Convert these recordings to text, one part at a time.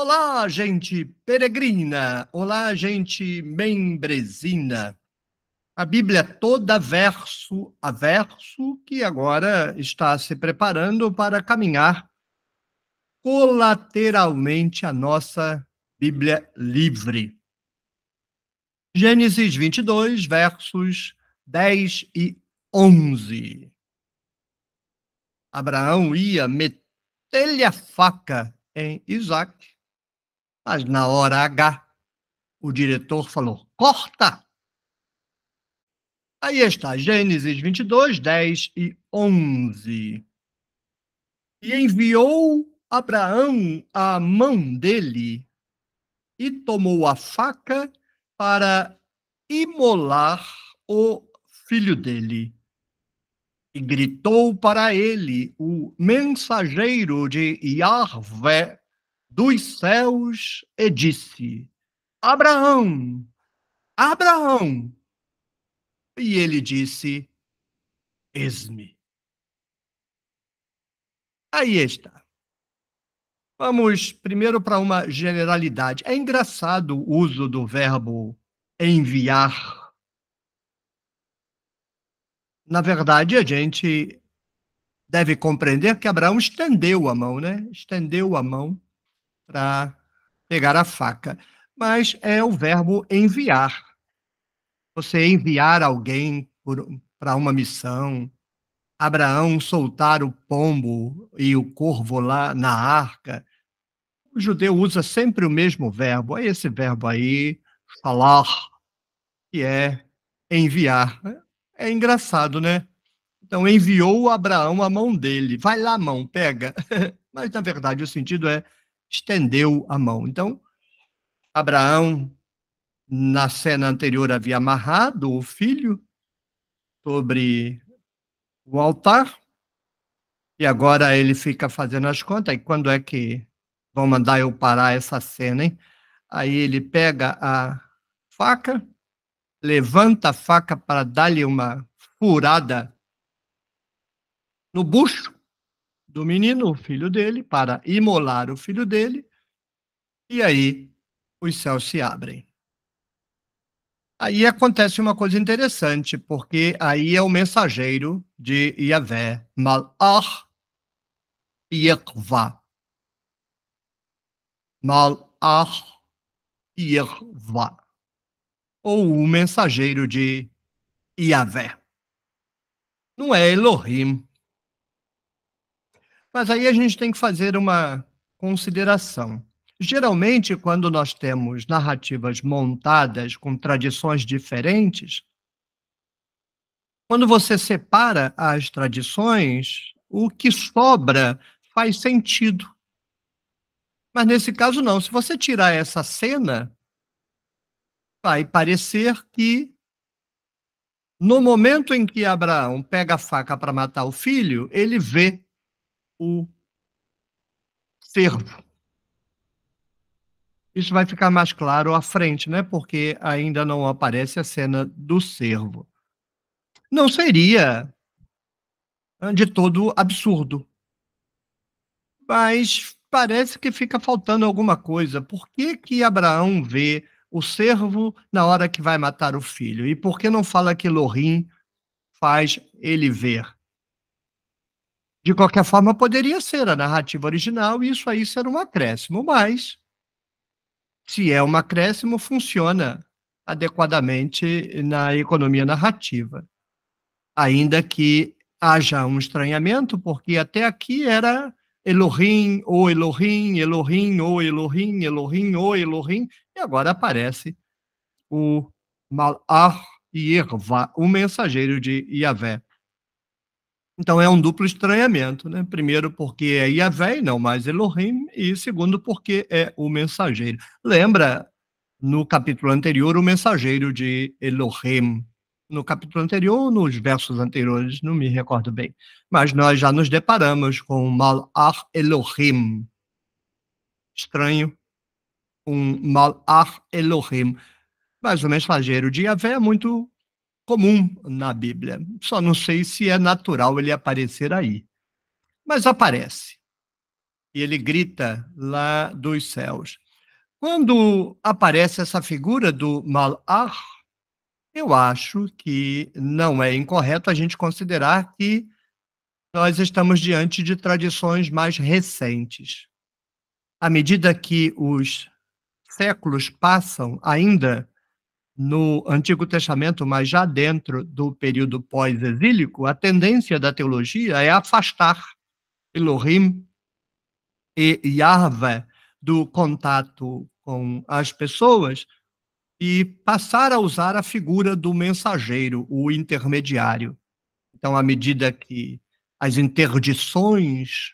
Olá, gente peregrina! Olá, gente membresina! A Bíblia é toda verso a verso, que agora está se preparando para caminhar colateralmente a nossa Bíblia livre. Gênesis 22, versos 10 e 11. Abraão ia meter-lhe a faca em Isaac mas na hora H, o diretor falou: corta! Aí está Gênesis 22, 10 e 11. E enviou Abraão a mão dele e tomou a faca para imolar o filho dele. E gritou para ele o mensageiro de Yahvé, dos céus e disse: Abraão, Abraão. E ele disse: Esme. Aí está. Vamos primeiro para uma generalidade. É engraçado o uso do verbo enviar. Na verdade, a gente deve compreender que Abraão estendeu a mão, né? Estendeu a mão para pegar a faca, mas é o verbo enviar. Você enviar alguém para uma missão. Abraão soltar o pombo e o corvo lá na arca. O judeu usa sempre o mesmo verbo. É esse verbo aí, falar, que é enviar. É engraçado, né? Então, enviou Abraão a mão dele. Vai lá, mão, pega. Mas, na verdade, o sentido é estendeu a mão. Então, Abraão, na cena anterior, havia amarrado o filho sobre o altar, e agora ele fica fazendo as contas. E quando é que vão mandar eu parar essa cena, hein? Aí ele pega a faca, levanta a faca para dar-lhe uma furada no bucho, do menino, o filho dele, para imolar o filho dele, e aí os céus se abrem. Aí acontece uma coisa interessante, porque aí é o mensageiro de Yahvé, Malach Yehvá. Malach Yehvá. Ou o mensageiro de Yahvé. Não é Elohim, mas aí a gente tem que fazer uma consideração. Geralmente, quando nós temos narrativas montadas com tradições diferentes, quando você separa as tradições, o que sobra faz sentido. Mas nesse caso, não. Se você tirar essa cena, vai parecer que no momento em que Abraão pega a faca para matar o filho, ele vê o servo. Isso vai ficar mais claro à frente, né? Porque ainda não aparece a cena do servo. Não seria de todo absurdo. Mas parece que fica faltando alguma coisa. Por que, que Abraão vê o servo na hora que vai matar o filho? E por que não fala que Lorim faz ele ver? De qualquer forma, poderia ser a narrativa original e isso aí ser um acréscimo, mas se é um acréscimo, funciona adequadamente na economia narrativa. Ainda que haja um estranhamento, porque até aqui era Elohim, ou Elohim, Elohim, ou Elohim, Elohim, ou Elohim, e agora aparece o Malach Yerva, o mensageiro de Yahvé. Então é um duplo estranhamento, né? Primeiro porque é Yahvé, não mais Elohim, e segundo porque é o mensageiro. Lembra no capítulo anterior o mensageiro de Elohim? No capítulo anterior, nos versos anteriores, não me recordo bem. Mas nós já nos deparamos com Malach Elohim. Estranho. Um Malach Elohim. Mas o mensageiro de Yahvé é muito comum na Bíblia. Só não sei se é natural ele aparecer aí. Mas aparece. E ele grita lá dos céus. Quando aparece essa figura do Malach, eu acho que não é incorreto a gente considerar que nós estamos diante de tradições mais recentes. À medida que os séculos passam, ainda no Antigo Testamento, mas já dentro do período pós-exílico, a tendência da teologia é afastar Elohim e Yahvé do contato com as pessoas e passar a usar a figura do mensageiro, o intermediário. Então, à medida que as interdições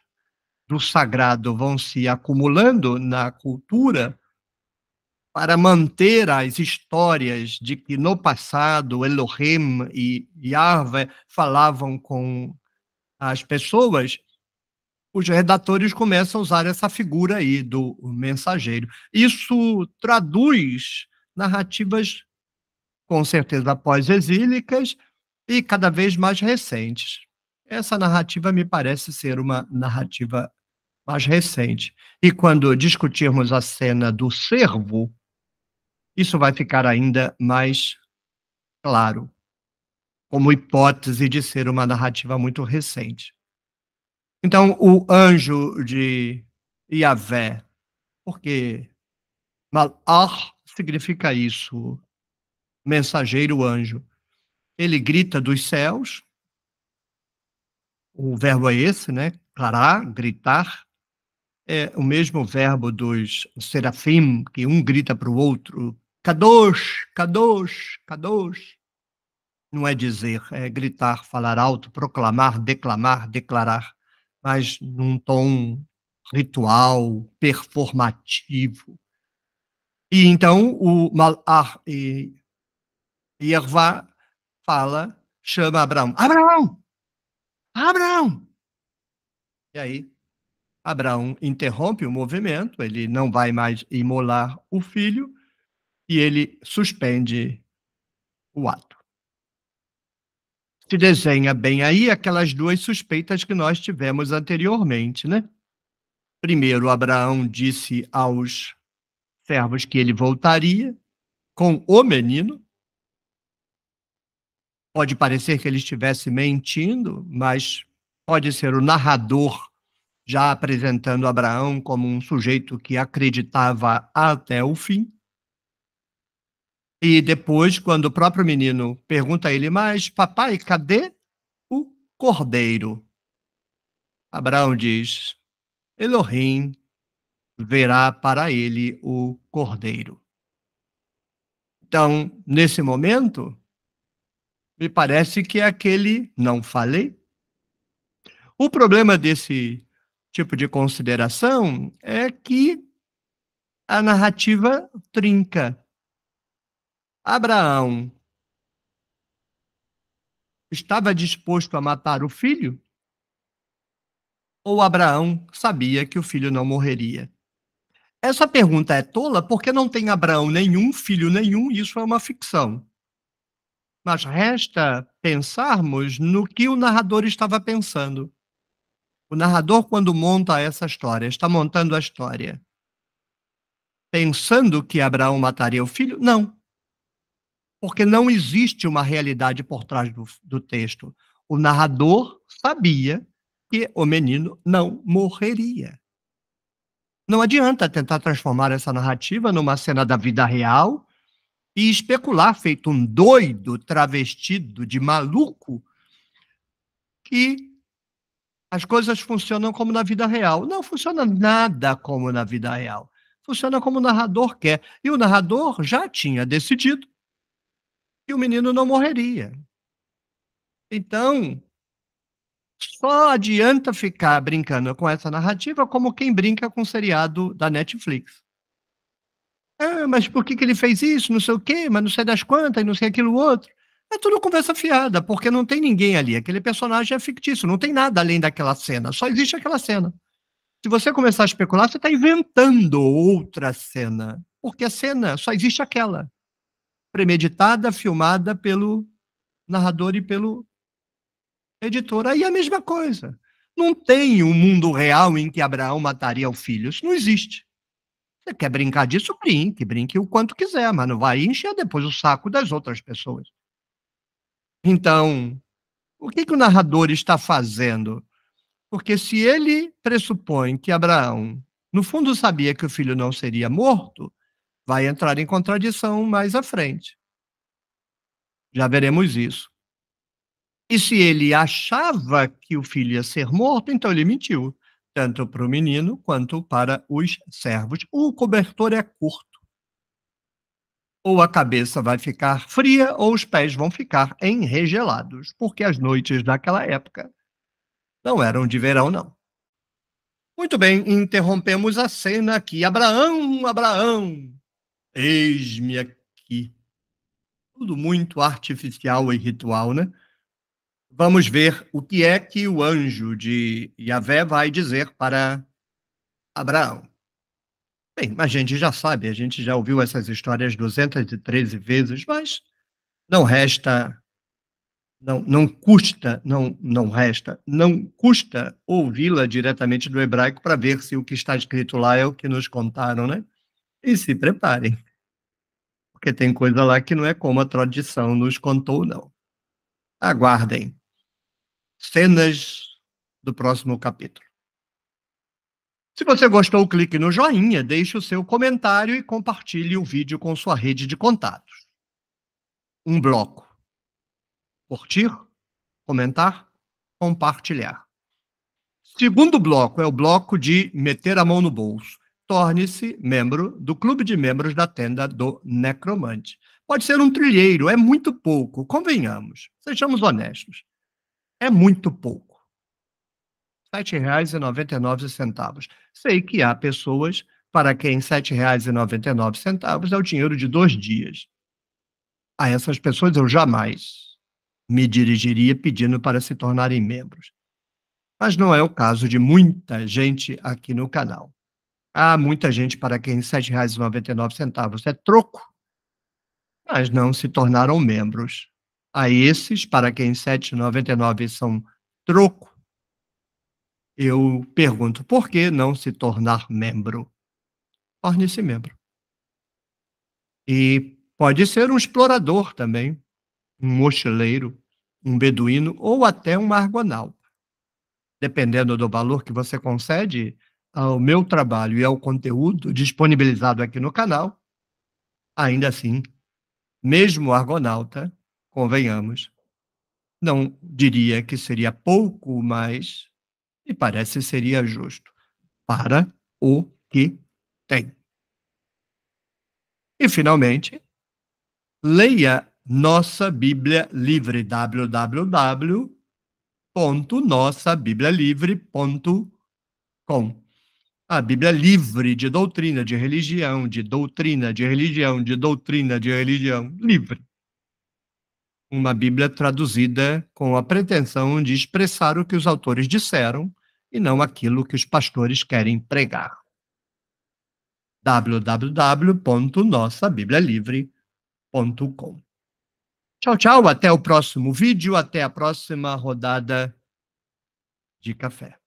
do sagrado vão se acumulando na cultura, para manter as histórias de que no passado Elohim e Yahvé falavam com as pessoas, os redatores começam a usar essa figura aí do mensageiro. Isso traduz narrativas, com certeza, pós-exílicas e cada vez mais recentes. Essa narrativa me parece ser uma narrativa mais recente. E quando discutirmos a cena do servo, isso vai ficar ainda mais claro, como hipótese de ser uma narrativa muito recente. Então, o anjo de Yahvé, porque Malach significa isso, mensageiro anjo. Ele grita dos céus, o verbo é esse, né? Clará, gritar, é o mesmo verbo dos serafim, que um grita para o outro, Kadosh, Kadosh, Kadosh. Não é dizer, é gritar, falar alto, proclamar, declamar, declarar, mas num tom ritual, performativo. E então o Malar e Yervá fala, chama Abraão: Abraão! Abraão! E aí, Abraão interrompe o movimento, ele não vai mais imolar o filho e ele suspende o ato. Se desenha bem aí aquelas duas suspeitas que nós tivemos anteriormente, né? Primeiro, Abraão disse aos servos que ele voltaria com o menino. Pode parecer que ele estivesse mentindo, mas pode ser o narrador já apresentando Abraão como um sujeito que acreditava até o fim. E depois, quando o próprio menino pergunta a ele, mas papai, cadê o cordeiro? Abraão diz: Elohim verá para ele o cordeiro. Então, nesse momento, me parece que é aquele não falei. O problema desse tipo de consideração é que a narrativa trinca. Abraão estava disposto a matar o filho? Ou Abraão sabia que o filho não morreria? Essa pergunta é tola porque não tem Abraão nenhum, filho nenhum, isso é uma ficção. Mas resta pensarmos no que o narrador estava pensando. O narrador, quando monta essa história, está montando a história pensando que Abraão mataria o filho? Não porque não existe uma realidade por trás do, do texto. O narrador sabia que o menino não morreria. Não adianta tentar transformar essa narrativa numa cena da vida real e especular, feito um doido travestido de maluco, que as coisas funcionam como na vida real. Não funciona nada como na vida real. Funciona como o narrador quer. E o narrador já tinha decidido que o menino não morreria. Então, só adianta ficar brincando com essa narrativa como quem brinca com o seriado da Netflix. Ah, mas por que, que ele fez isso? Não sei o quê, mas não sei das quantas, não sei aquilo outro. É tudo conversa fiada, porque não tem ninguém ali. Aquele personagem é fictício, não tem nada além daquela cena, só existe aquela cena. Se você começar a especular, você está inventando outra cena, porque a cena só existe aquela premeditada, filmada pelo narrador e pelo editor. Aí é a mesma coisa. Não tem um mundo real em que Abraão mataria o filho. Isso não existe. Você quer brincar disso? Brinque, brinque o quanto quiser, mas não vai encher depois o saco das outras pessoas. Então, o que, que o narrador está fazendo? Porque se ele pressupõe que Abraão, no fundo, sabia que o filho não seria morto, vai entrar em contradição mais à frente. Já veremos isso. E se ele achava que o filho ia ser morto, então ele mentiu, tanto para o menino quanto para os servos. O cobertor é curto. Ou a cabeça vai ficar fria, ou os pés vão ficar enregelados, porque as noites daquela época não eram de verão, não. Muito bem, interrompemos a cena aqui. Abraão, Abraão, Eis-me aqui. Tudo muito artificial e ritual, né? Vamos ver o que é que o anjo de Yahvé vai dizer para Abraão. Bem, a gente já sabe, a gente já ouviu essas histórias 213 vezes, mas não resta, não, não custa, não, não resta, não custa ouvi-la diretamente do hebraico para ver se o que está escrito lá é o que nos contaram, né? E se preparem porque tem coisa lá que não é como a tradição nos contou, não. Aguardem cenas do próximo capítulo. Se você gostou, clique no joinha, deixe o seu comentário e compartilhe o vídeo com sua rede de contatos. Um bloco. Curtir, comentar, compartilhar. Segundo bloco é o bloco de meter a mão no bolso torne-se membro do clube de membros da tenda do necromante. Pode ser um trilheiro, é muito pouco, convenhamos, sejamos honestos. É muito pouco. R$ 7,99. Sei que há pessoas para quem R$ 7,99 é o dinheiro de dois dias. A essas pessoas eu jamais me dirigiria pedindo para se tornarem membros. Mas não é o caso de muita gente aqui no canal. Há muita gente para quem R$ 7,99 é troco, mas não se tornaram membros. A esses, para quem R$ 7,99 são troco, eu pergunto por que não se tornar membro? Torne-se membro. E pode ser um explorador também, um mochileiro, um beduíno ou até um argonauta. Dependendo do valor que você concede, ao meu trabalho e ao conteúdo disponibilizado aqui no canal, ainda assim, mesmo Argonauta, convenhamos, não diria que seria pouco mais, e parece seria justo, para o que tem. E, finalmente, leia nossa Bíblia Livre, www.nossabiblialivre.com a Bíblia é livre de doutrina, de religião, de doutrina, de religião, de doutrina, de religião, livre. Uma Bíblia traduzida com a pretensão de expressar o que os autores disseram e não aquilo que os pastores querem pregar. www.nossabiblialivre.com Tchau, tchau, até o próximo vídeo, até a próxima rodada de café.